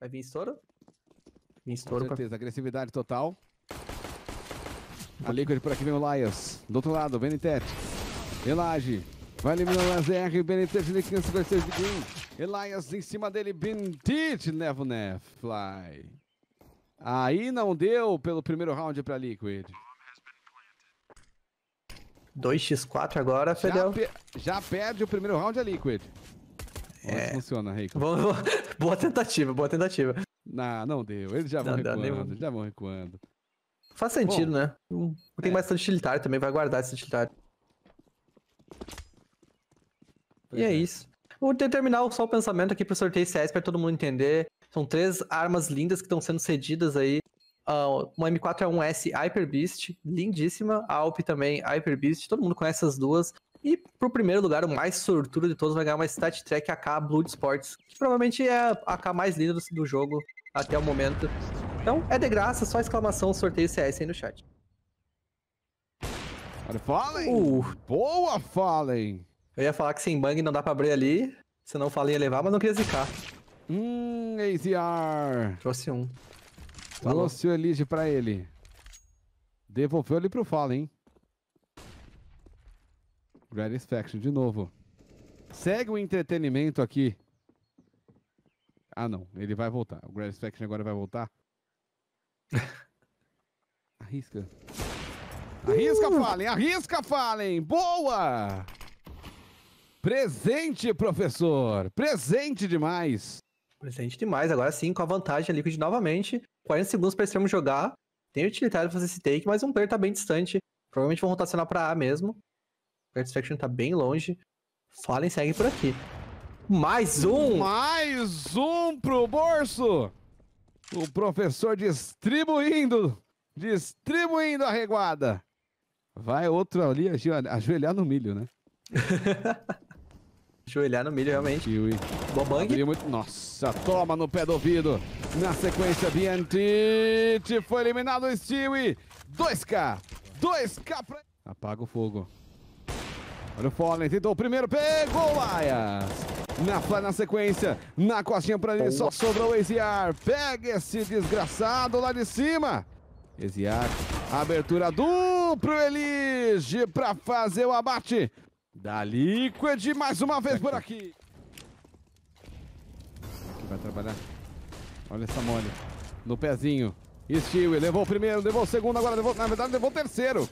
Vai vir estouro? Vim estouro. Com certeza, pra... agressividade total. A Liquid por aqui vem o Laias. Do outro lado, Benitete. Elage. Vai eliminando a ZR. Benitete licença para de Green. Elias em cima dele. Benitete leva o Fly. Aí não deu pelo primeiro round para Liquid. 2x4 agora, Fedel. Já, pe já, perde o primeiro round a Liquid. Vamos é, é. funciona, Rico. vamos, boa tentativa, boa tentativa. Não, não deu. Eles já morre vão dá, recuando, nem... já vão recuando. Faz sentido, Bom, né? tem é. bastante utilitário também, vai guardar esse utilitário. Pois e é, é isso. Vou terminar só o pensamento aqui pro sorteio CS pra todo mundo entender. São três armas lindas que estão sendo cedidas aí. Uh, uma M4A1S é Hyper Beast, lindíssima. A Alp também, Hyper Beast. Todo mundo conhece as duas. E pro primeiro lugar, o mais sortudo de todos vai ganhar uma Stat Track AK Blood Sports, que provavelmente é a AK mais linda do, do jogo até o momento. Então, é de graça, só exclamação sorteio CS aí no chat. Fallen! Uh. Boa, Fallen! Eu ia falar que sem bang não dá pra abrir ali, senão o Fallen ia levar, mas não queria zicar. Hum, AZR! Trouxe um. Trouxe o Elige pra ele. Devolveu ali pro Fallen, hein? Satisfaction, de novo. Segue o entretenimento aqui. Ah, não. Ele vai voltar. O Satisfaction agora vai voltar. Arrisca. Arrisca, uh! Fallen! Arrisca, Fallen! Boa! Presente, professor! Presente demais! Presente demais, agora sim, com a vantagem ali, novamente. 40 segundos para extremo jogar. Tem utilitário fazer esse take, mas um player tá bem distante. Provavelmente vão rotacionar para A mesmo. Satisfaction tá bem longe. Fallen segue por aqui. Mais um! Mais um pro bolso! O professor distribuindo, distribuindo a reguada. Vai outro ali ajoelhar no milho, né? ajoelhar no milho, realmente. Kiwi. Bobang. Muito... Nossa, toma no pé do ouvido. Na sequência, Biantite foi eliminado o Stewie. 2K. 2K pra... Apaga o fogo. Olha o Fallen, tentou o primeiro, pegou o Ayas. Na, na sequência, na costinha pra ele, só sobrou o Eziar. Pega esse desgraçado lá de cima. Eziar, abertura duplo, Elige pra fazer o abate. Da Liquid, mais uma vez por aqui. Aqui vai trabalhar. Olha essa mole. No pezinho. Stewie levou o primeiro, levou o segundo, agora levou, na verdade levou o terceiro.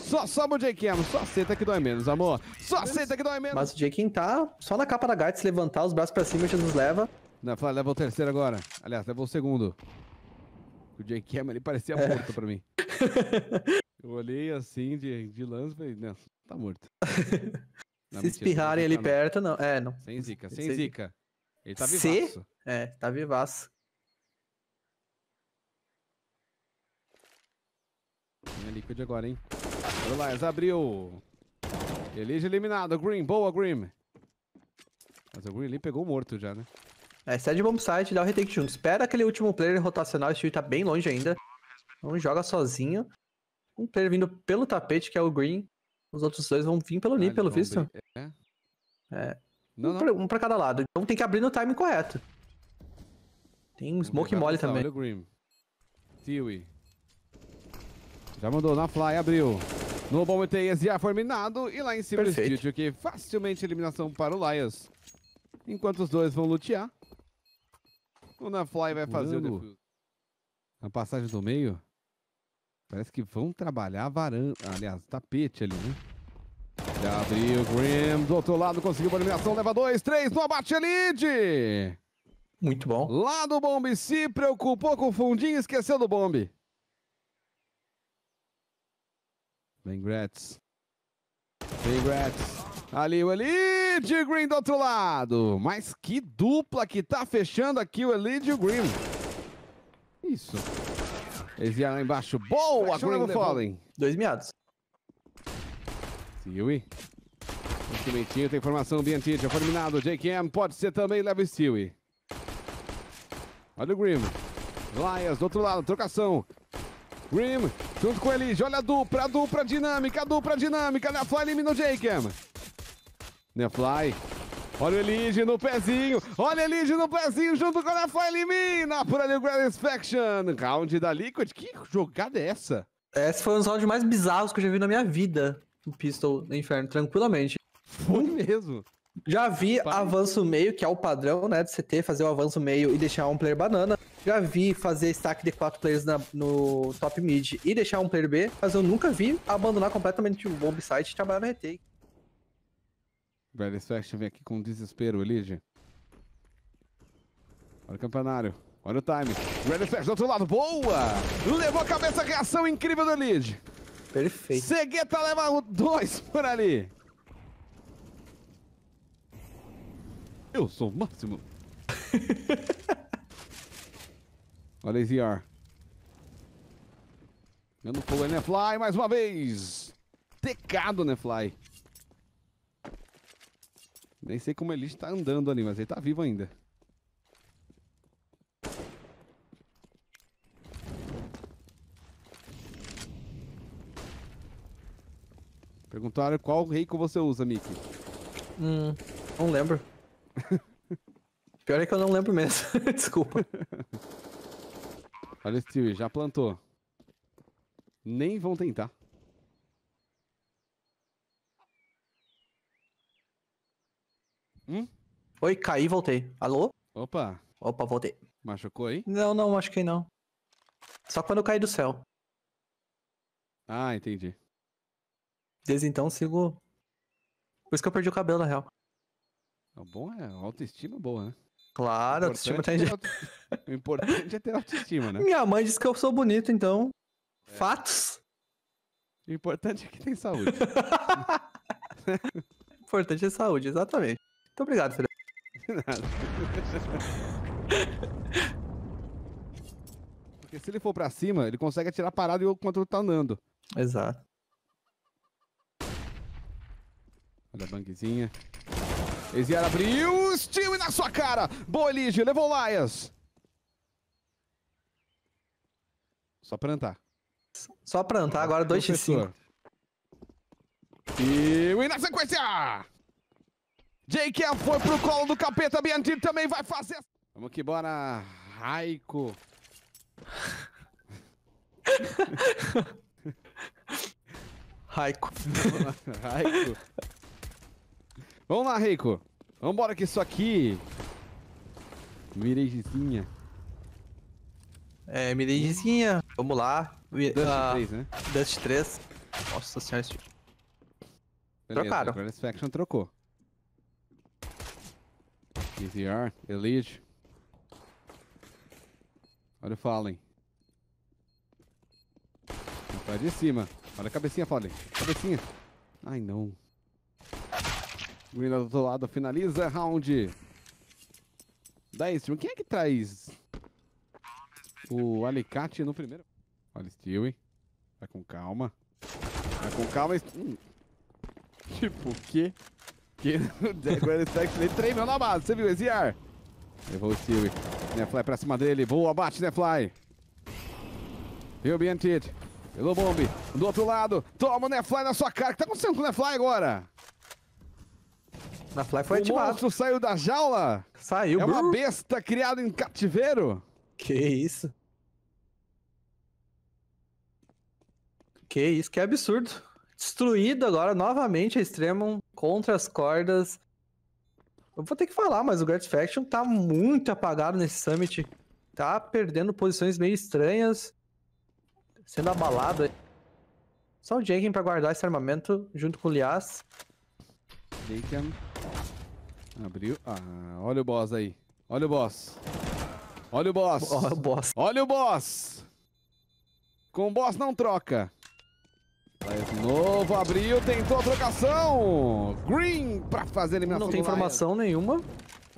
Só sobe o Jake Emo, só senta que dói menos, amor. Só senta que dói menos. Mas o Jake tá só na capa da Gats, levantar os braços pra cima, Jesus leva. Não, fala, leva o terceiro agora. Aliás, leva o segundo. O Jake Emo, ele parecia é. morto pra mim. Eu olhei assim de, de lance e falei, não, tá morto. Não, Se mentira, espirrarem ali tá não. perto, não. É, não. Sem zica, sem Se... zica. Ele tá vivaço. Se... É, tá vivaço. Tem a Liquid agora, hein? Elias abriu. Elige eliminado. Green, boa, Green. Mas o Green ali pegou morto já, né? É, cede bombsite, site, dá o retake junto. Espera aquele último player rotacional, esse time tá bem longe ainda. Não joga sozinho. Um player vindo pelo tapete, que é o Green. Os outros dois vão vir pelo ah, Ni, pelo visto. Abrir. É. é. Não, um, não. Pra, um, Pra, cada lado. Então tem que abrir no time correto. Tem um smoke mole também. Olha o Green. Tiwi. Já mandou na fly, abriu. No bom Zia forminado e lá em cima Perfeito. o Studio, que facilmente eliminação para o Lions. Enquanto os dois vão lutear, o Nafly vai fazer Mano, o defuso. A passagem do meio, parece que vão trabalhar a varanda, aliás, tapete ali, né? Já abriu o Grim, do outro lado conseguiu a eliminação, leva dois, três, no abate lead! Muito bom. Lá do bombe se preocupou com o fundinho, esqueceu do bombe. Vem Gretz. Vem Gretz. Ali o Elidio Green do outro lado. Mas que dupla que tá fechando aqui o Elidio Green. Isso. Exia lá embaixo. Boa, Green né, Fallen. Dois miados. Um Cimentinho tem formação bem já foi eliminado. JKM pode ser também, leva o Stewie. Olha o Grimm. Laias do outro lado, trocação. Rim, junto com Elige. Olha a dupla, a dupla dinâmica, a dupla dinâmica. Nefly elimina o Jacob. Nefly. Olha o Elige no pezinho. Olha o Elige no pezinho junto com a Nefly. Elimina por ali o Grand Inspection. Round da Liquid. Que jogada é essa? Esse foi um dos rounds mais bizarros que eu já vi na minha vida. O Pistol no Inferno, tranquilamente. Foi mesmo. Já vi avanço meio, que é o padrão, né, de CT, fazer o avanço meio e deixar um player banana já vi fazer stack de quatro players na, no top mid e deixar um player B, mas eu nunca vi abandonar completamente o bomb site e trabalhar na retake. Velho Section vem aqui com desespero, Elígia. Olha o campanário. Olha o time. Velho Flash do outro lado. Boa! Levou a cabeça, reação incrível do lead. Perfeito. Cegueta leva dois por ali. Eu sou o máximo. Olha esse ar. Dando fogo aí, Nefly, né, mais uma vez. Tecado, Nefly. Né, Nem sei como ele está andando ali, mas ele está vivo ainda. Perguntaram qual Reiko você usa, Mickey. Hum, não lembro. Pior é que eu não lembro mesmo. Desculpa. Olha o Stewie, já plantou. Nem vão tentar. Hum? Oi, caí e voltei. Alô? Opa. Opa, voltei. Machucou aí? Não, não, machuquei não. Só quando eu caí do céu. Ah, entendi. Desde então sigo. Por isso que eu perdi o cabelo, na real. O é bom é autoestima boa, né? Claro, autoestima tá em gente... O importante é ter autoestima, né? Minha mãe disse que eu sou bonito, então. É. Fatos. O importante é que tem saúde. o importante é saúde, exatamente. Muito obrigado, Felipe. De nada. Porque se ele for pra cima, ele consegue atirar parado enquanto tá andando. Exato. Olha a banquezinha. Eziar abriu! na sua cara. Boa, Elige. Levou o Laias. Só plantar. Só plantar, agora 2x5. E win na sequência! Jake foi pro colo do capeta, Biantir também vai fazer. Vamos que bora, Raico. Raico. Vamos lá, Raico. Vambora que isso aqui... Mirejezinha. É, mirejezinha. Vamos lá. Dust uh, ah, 3, né? Dust 3. Nossa senhora. Beleza, Trocaram. Agora esse faction trocou. EZR, Elite. Olha o Fallen. Vai de cima. Olha a cabecinha, Fallen. Cabecinha. Ai, não. Green do outro lado finaliza. Round 10. Quem é que traz o alicate no primeiro? Olha o Stewie. Vai com calma. Vai com calma. Hum. Tipo, o quê? Que agora ele tá treinou na base. Você viu, Eziar? Levou o Stewie. Nefly pra cima dele. Boa, bate, Nefly. Viu, Biantit? Pelo bombe. Do outro lado. Toma o Nefly na sua cara. O que tá acontecendo com o Nefly agora? Na Fly foi o ativado. O monstro saiu da jaula? Saiu, É uma besta criada em cativeiro? Que isso? Que isso, que absurdo. Destruído agora novamente a Extremon contra as cordas. Eu vou ter que falar, mas o Faction tá muito apagado nesse Summit. Tá perdendo posições meio estranhas. Sendo abalado. Só o Jaken pra guardar esse armamento junto com o Lias. Jaken Abriu. Ah, olha o boss aí. Olha o boss. Olha o boss. Olha o boss. Olha o boss. Com o boss não troca. Mas novo abriu, tentou a trocação. Green pra fazer a eliminação. Não tem informação Lion. nenhuma. Vai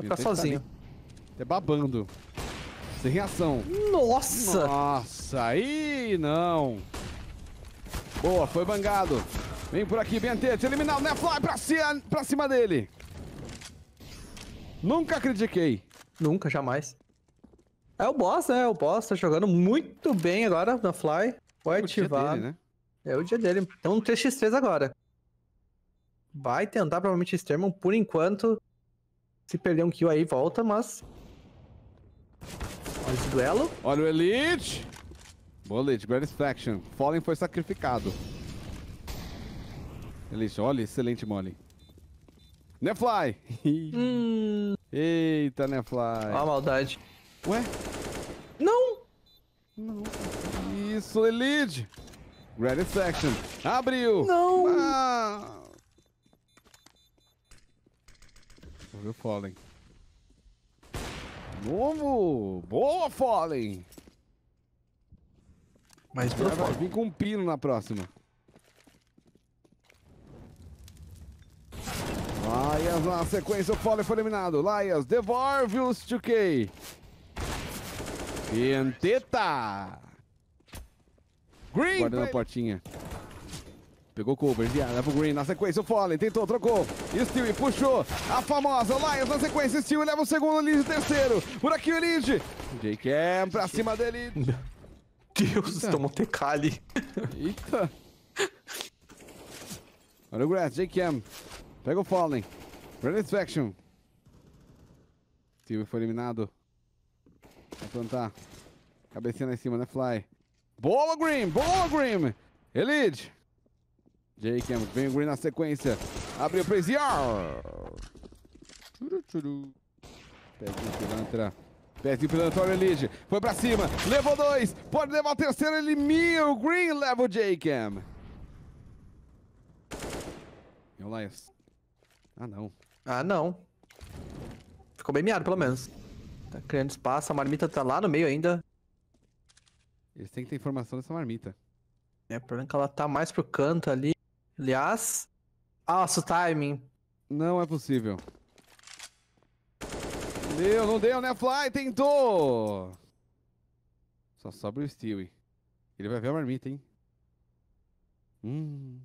ficar tá sozinho. É Até tá babando. Sem reação. Nossa! Nossa, aí não. Boa, foi bangado. Vem por aqui, Bentetes, eliminar o Nefly né? pra, cima, pra cima dele. Nunca critiquei. Nunca, jamais. É o boss, né? O boss tá jogando muito bem agora na Fly. Foi é dia Dele, né? É o dia dele. Então um 3x3 agora. Vai tentar provavelmente Sterman por enquanto. Se perder um kill aí, volta, mas... Olha esse duelo. Olha o Elite! Boa Elite, Greatest Faction. Fallen foi sacrificado. Ele olha, excelente mole. Nefly! hum. Eita, Nefly. fly. a maldade. Ué? Não! Não. Isso, Elid! Ready Section. Abriu! Não! Ah. Ouviu Fallen. Novo! Boa, Fallen! Mas pro vir Vim com um pino na próxima. Laias na sequência, o Fole foi eliminado. Laias devolve os 2K. Pianteta. Green. Guardando a portinha. Pegou cover, desviada, leva o Green na sequência, o Fallen, tentou, trocou, Stewie puxou, a famosa Lions na sequência, Stewie leva o segundo, Elid o terceiro, por aqui o Elid, Jake é pra cima dele. Meu Deus, Eita. tomou TK ali. Eita. Olha o Grass, Jake Pega o Fallen. Renisfaction. O time foi eliminado. Vai plantar. Cabecinha lá em cima, né, Fly? Bola, Green! Bola, Green! Elite! Jake vem o Green na sequência. Abriu pra Ziar! Tchuru, Pezinho pilantra. Pezinho pilantra, olha Foi pra cima. Levou dois. Pode levar o terceiro. Elimina o Green. Leva o Jacob. Elias. Ah, não. Ah, não. Ficou bem miado, pelo menos. Tá criando espaço, a marmita tá lá no meio ainda. Eles têm que ter informação dessa marmita. É, o problema é que ela tá mais pro canto ali. Aliás... Nossa, ah, o timing. Não é possível. Deu, não deu, né? Fly tentou! Só sobra o Stewie. Ele vai ver a marmita, hein? Hum.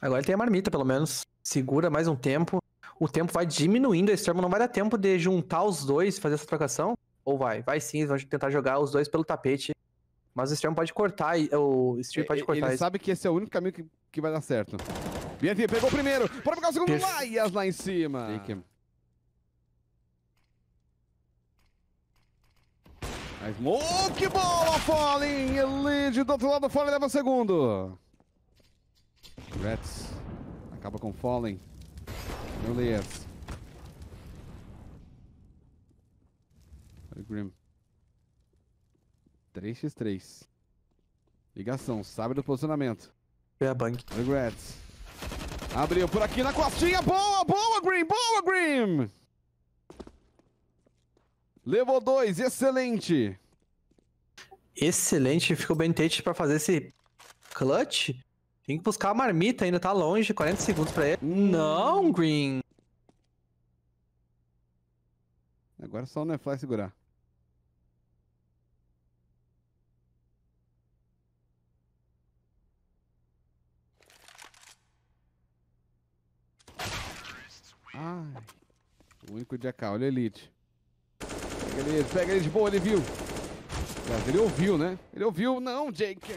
Agora ele tem a marmita, pelo menos segura mais um tempo. O tempo vai diminuindo, a Storm, não vai dar tempo de juntar os dois, fazer essa trocação. Ou vai? Vai sim, eles vão tentar jogar os dois pelo tapete. Mas o Storm pode cortar, o Stream pode cortar. Ele sabe que esse é o único caminho que, que vai dar certo. BNP pegou o primeiro, para pegar o segundo, Laias lá em cima. Take A smoke, bola, Fallen, Elite, do outro lado, Fallen leva o segundo. Rats. Acaba com Fallen. No Layers. Grim. 3x3. Ligação, sabe do posicionamento. É a bank. Regrets. Abriu por aqui na costinha. Boa, boa, Grim. Boa, Grim. Levou dois. Excelente. Excelente. Ficou bem tente para fazer esse clutch. Tem que buscar a marmita, ainda tá longe, 40 segundos pra ele. Hum. Não, Green! Agora só o Nefly segurar. Ai. O único de AK, olha a Elite. Pega ele pega ele de boa, ele viu. ele ouviu, né? Ele ouviu, não, Jake.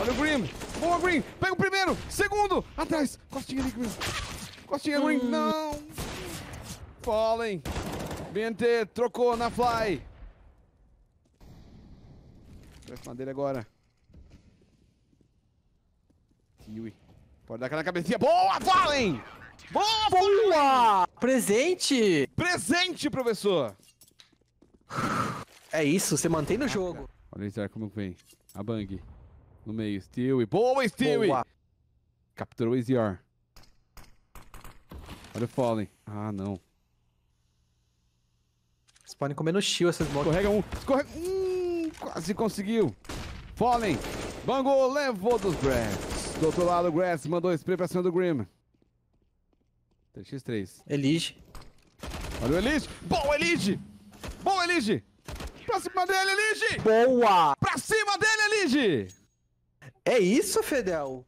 Olha o Green Boa, Green! Pega o primeiro! Segundo! Atrás! Costinha ali, Green! Costinha, Green! Hum. Não! Fallen! BNT trocou na fly! Próxima dele agora. Kiwi. Pode dar aquela cabecinha. Boa, Fallen! Boa, Boa! Presente! Presente, professor! É isso, você mantém no jogo. Olha o como vem. A Bang. No meio, Stewie. Boa, Stewie! Boa. Capturou o AZR. Olha o Fallen. Ah, não. Vocês podem comer no shield essas motos. Escorrega um. Escorrega... Hum, quase conseguiu. Fallen. Bangu levou dos Grass. Do outro lado, o Grass mandou spray pra cima do Grim. 3x3. Elige. Olha o Elige. Boa, Elige! Boa, Elige! Pra cima dele, Elige! Boa! Pra cima dele, Elige! É isso, Fedel?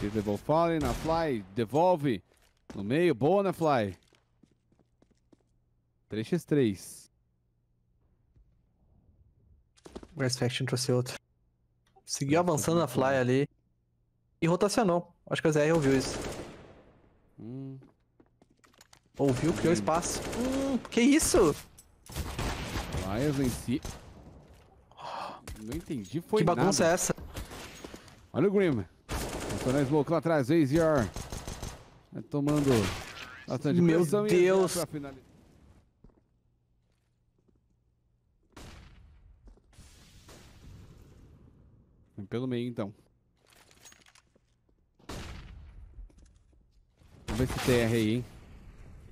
Devil Fallen na Fly, devolve no meio, boa na né, Fly. 3x3. Grass Faction trouxe outro. Seguiu avançando na Fly ali. E rotacionou. Acho que o ZR ouviu isso. Hum. Ouviu, criou hum. espaço. Hum, que isso? Flyers em si. Não entendi, foi Que bagunça nada. é essa? Olha o Grim. Passou na smoke lá atrás, o AZR. Né, tomando bastante Meu pressão Deus. e... Meu Deus! Pelo meio, então. Vamos ver esse TR aí, hein?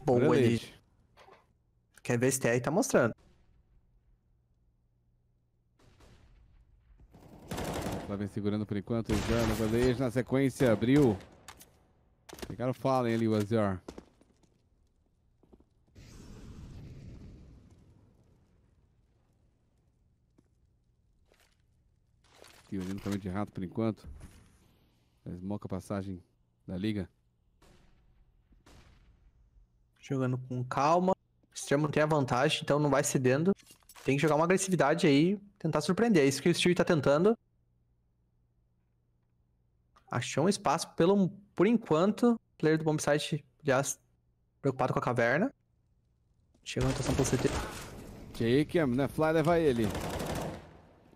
Bom, ele. Quer ver esse TR tá mostrando. vem segurando por enquanto. Azir o bandeja. Na sequência, abriu. Pegaram Fallen ali, o Azir. Aqui, olhando também de rato por enquanto. Esmoca a passagem da liga. Jogando com calma. O extremo tem a vantagem, então não vai cedendo. Tem que jogar uma agressividade aí, tentar surpreender. É isso que o Steve tá tentando achou um espaço, pelo, por enquanto, player do Bombsite já preocupado com a caverna. Chegou a rotação pro CT. him né? Fly leva ele.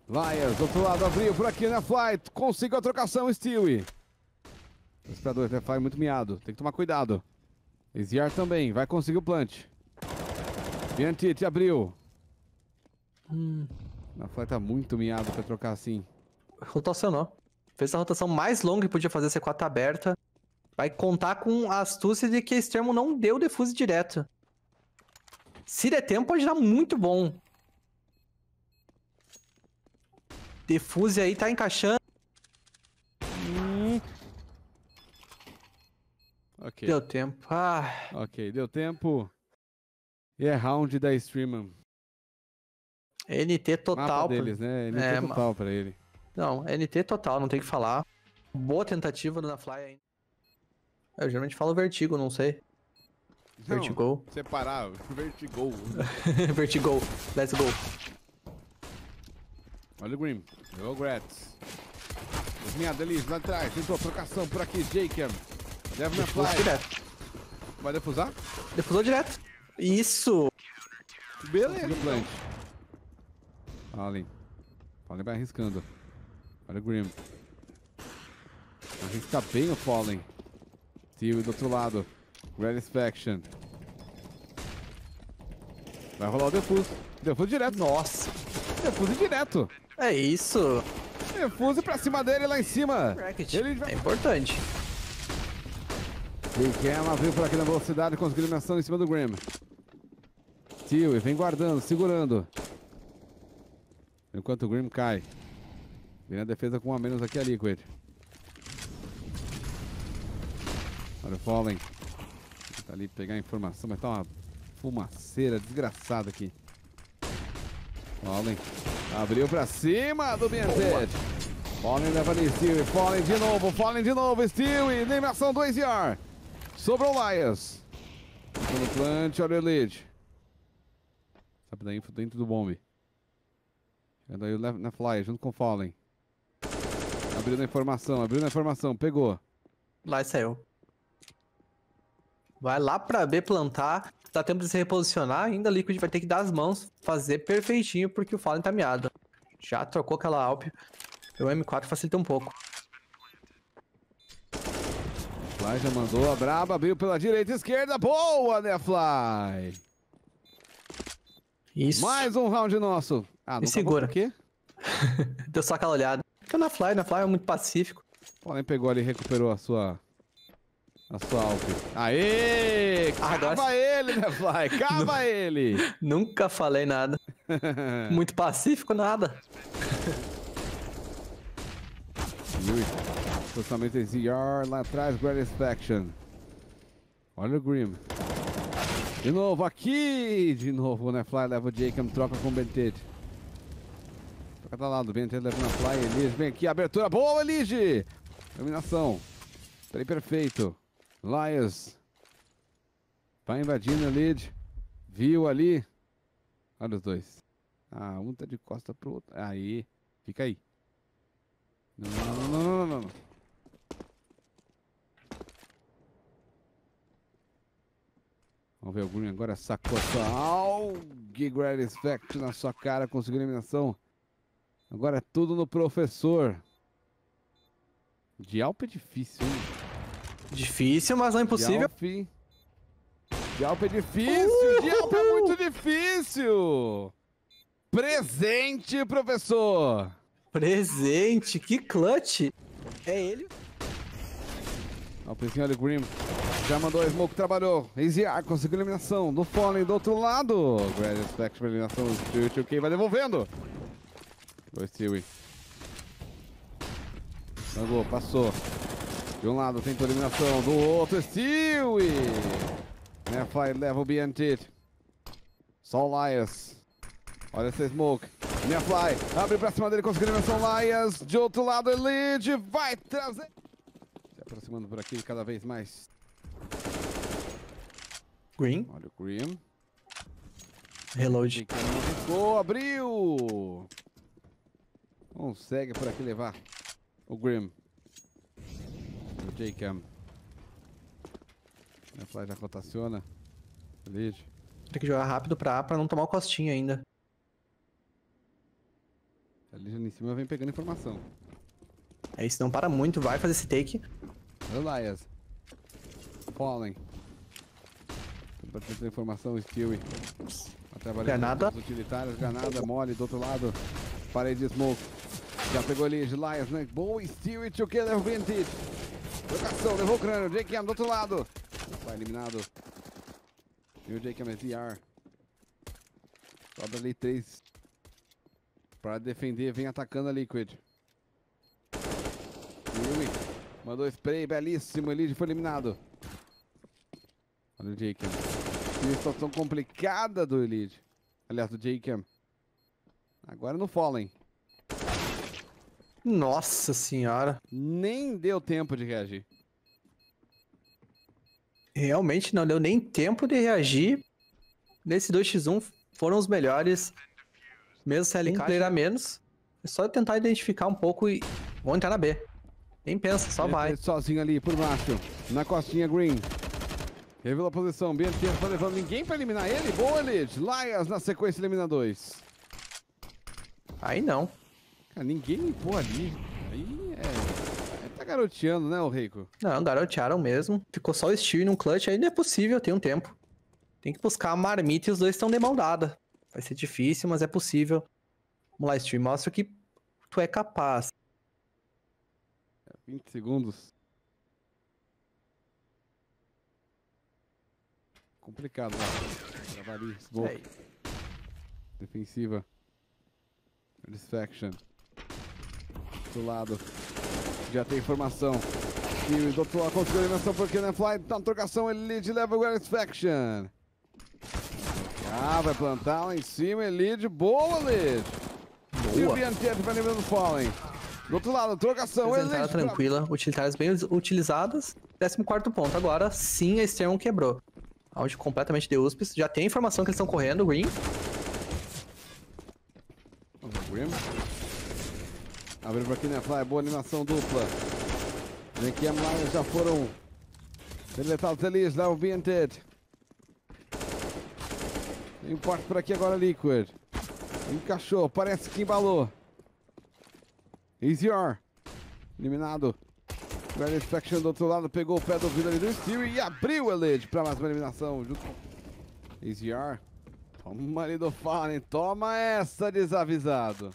Lions, do outro lado, abriu por aqui, né? Fly, conseguiu a trocação, Stewie. Respirador, né? Fly muito miado. Tem que tomar cuidado. Ziar também, vai conseguir o plant. Viantite abriu. Hum. Fly tá muito miado pra trocar assim. Rotacionou. Fez a rotação mais longa que podia fazer c 4 aberta. Vai contar com a astúcia de que Extremo não deu defuse direto. Se der tempo, pode dar muito bom. Defuse aí tá encaixando. Hum. Deu tempo. Ah. Ok, deu tempo. E é round da Streamer. NT total. Mapa deles, né? NT é, total pra ele. Não, NT total, não tem que falar. Boa tentativa do Fly, ainda. Eu geralmente falo vertigo, não sei. Não, vertigo. Separar, vertigo. vertigo, let's go. Olha o Grim, o Gretz. Linhada ali, lá atrás, tentou a trocação por aqui, Jacob. Deve na fly. direto. Vai defusar? Defusou direto. Isso! Beleza! Então. Allen. Allen vai arriscando. Olha o Grim. A gente tá bem o Fallen. Tio do outro lado. Satisfaction. Vai rolar o defuso. Defuso direto. Nossa. Defuso direto. É isso. Defuso pra cima dele lá em cima. Ele vai... É importante. Vilkema veio por aqui na velocidade, conseguiu eliminação em cima do Graham. Tio, vem guardando, segurando. Enquanto o Graham cai. Vem na defesa com um a menos aqui ali Liquid. Olha o Fallen. Tá ali pegar a informação, mas tá uma fumaceira desgraçada aqui. Fallen. Abriu pra cima do BNZ. Fallen leva ali Stewie. Fallen de novo. Fallen de novo. Stewie. Eliminação 2 ER. Sobrou o Lias. No plant, olha o Elite. Sabe da info dentro do bombe. Chegando aí na Fly junto com o Fallen. Abriu na informação, abriu na informação, pegou. Lá e saiu. Vai lá pra B plantar. Dá tempo de se reposicionar. Ainda Liquid vai ter que dar as mãos. Fazer perfeitinho, porque o Fallen tá meado. Já trocou aquela Alp. O M4 facilita um pouco. Fly já mandou a braba, abriu pela direita e esquerda. Boa, né, Fly? Isso. Mais um round nosso. Ah, não e tá segura. aqui. Deu só aquela olhada. Fica na Fly, na Fly é muito pacífico. O Allen pegou ali e recuperou a sua... A sua alp. Aê! Ah, Cava ele, né, Fly? Cava ele! Nunca falei nada. muito pacífico, nada. Justamente ZR lá atrás, Inspection. Olha o Grim. De novo, aqui! De novo, né, Fly leva o Jacob, é troca com o Bentet cada lado. Bem tentando levando a fly. Elige vem aqui. Abertura boa, Elige! Dominação. Play perfeito. Lias. Tá invadindo a lead. Viu ali. Olha os dois. Ah, um tá de costa pro outro. Aí. Fica aí. Não, não, não, não, não. não. Vamos ver o Green agora sacou só. Oh, Gigradis Fact na sua cara. Conseguiu eliminação. Agora é tudo no professor. De Alpe é difícil, hein? Difícil, mas não é impossível. É de Alpe é difícil. Uh! De Alpe é muito difícil. Presente, professor. Presente, que clutch. É ele. Ó, o olha o Grim. Já mandou a Smoke, trabalhou. Easiar conseguiu eliminação do Fallen do outro lado. Grand Spectre eliminação do Tio, Tio vai devolvendo. Dois Tiwi. Jogou, passou. De um lado tentou eliminação, do outro é Stewie. Nefai leva o BNT. Só o Lias. Olha essa smoke. Nefly abre pra cima dele, conseguiu eliminação. Lias de outro lado, Elite vai trazer. Se aproximando por aqui cada vez mais. Green. Olha o Green. Reload. Ficou, abriu. Consegue por aqui levar o Grim. O J-Cam. Fly já rotaciona. Lead. Tem que jogar rápido pra A pra não tomar o costinho ainda. A Legion em cima vem pegando informação. é isso não para muito, vai fazer esse take. Elias. Fallen. Pra ter informação, Stewie. Granada. Utilitários, granada mole do outro lado. Parede de smoke. Já pegou ali July Snake Bow e o Together Vintage. Trocação, levou o crânio. Jake do outro lado. Vai eliminado. E o Jake é VR Sobra ali 3. Para defender, vem atacando a Liquid. mandou spray, belíssimo. Elid foi eliminado. Olha o Jake. Que situação complicada do Elid. Aliás, do Jake. Agora no Fallen. Nossa senhora. Nem deu tempo de reagir. Realmente não deu nem tempo de reagir. Nesse 2x1 foram os melhores. Mesmo se LK a menos. É só tentar identificar um pouco e vão entrar na B. Nem pensa, só Ele vai. Sozinho ali por baixo. Na costinha green. Revelou a posição, BNT não tá levando ninguém pra eliminar ele. Boa, Lid. Lias na sequência elimina dois. Aí não. Cara, ninguém limpou ali. Aí é. é tá garoteando, né, o Reiko? Não, garotearam mesmo. Ficou só o Steel e um clutch, ainda é possível, tem um tempo. Tem que buscar a marmita e os dois estão de Vai ser difícil, mas é possível. Vamos lá, Steel, mostra que tu é capaz. 20 segundos. Complicado, né? Defensiva. Satisfaction outro lado. Já tem informação. E do outro lado conseguiu a eliminação porque o Fly tá na trocação Elite leva o inspection Ah, vai plantar lá em cima, é Elite. Boa, Elite! E o BNTF vai levando o Fallen. Do outro lado, trocação, Elite. tranquila, utilitárias bem utilizadas. 14 ponto. Agora sim a Extremum quebrou. Aonde completamente de USPs. Já tem informação que eles estão correndo, Green. Green. Abriu pra Kinefly, é boa animação dupla. Vem aqui a Maia, já foram deletados ali, o Vinted. Tem parte por aqui agora, Liquid. Encaixou, parece que embalou. Easyr. Eliminado. Grand Faction do outro lado pegou o pé do vidro ali do Steel e abriu o Elite pra mais uma eliminação. Junto com Easyr. Toma ali do Fallen, toma essa, desavisado.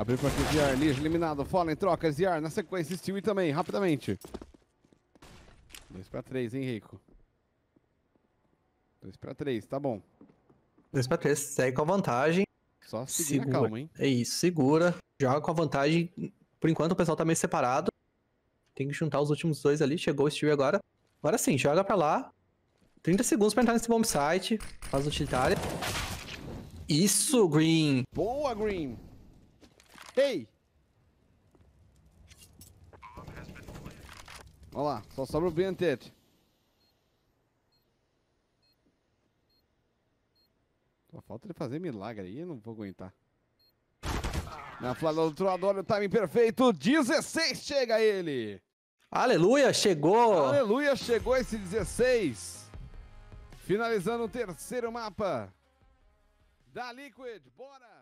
Abriu para kill de ar, Lige eliminado, Fallen, trocas de ar, na sequência, Stewie também, rapidamente. 2 para 3, hein, Rico? 2 para 3, tá bom. 2 para 3, segue com a vantagem. Só seguir segura. calma, hein? É isso, segura, joga com a vantagem. Por enquanto o pessoal tá meio separado. Tem que juntar os últimos dois ali, chegou o Stewie agora. Agora sim, joga para lá. 30 segundos para entrar nesse bombsite. site, faz utilitária. Isso, Green! Boa, Green! Ei! Olha lá, só sobra o Bentet. Só falta ele fazer milagre aí, não vou aguentar. Na flanela do olha o timing perfeito, 16 chega ele! Aleluia, chegou! Aleluia, chegou esse 16. Finalizando o terceiro mapa da Liquid, bora!